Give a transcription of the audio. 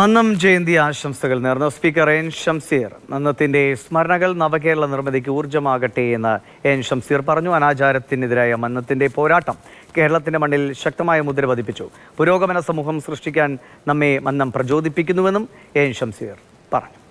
മന്നം ജയന്തി ആശംസകൾ നേർന്ന speaker N Shamseer മന്നത്തിന്റെ സ്മരണകൾ നവകേരള നിർമ്മിതിക്ക് ഊർജ്ജമാകട്ടെ എന്ന് എൻ ഷംസീർ പറഞ്ഞു അനാചാരത്തിനെതിരായ മന്നത്തിന്റെ പോരാട്ടം കേരളത്തിന്റെ മണ്ണിൽ ശക്തമായ മുദ്ര പതിപ്പിച്ചു പുരോഗമന സമൂഹം സൃഷ്ടിക്കാൻ നമ്മെ മന്നം പ്രചോദിപ്പിക്കുന്നുവെന്നും എൻ ഷംസീർ പറഞ്ഞു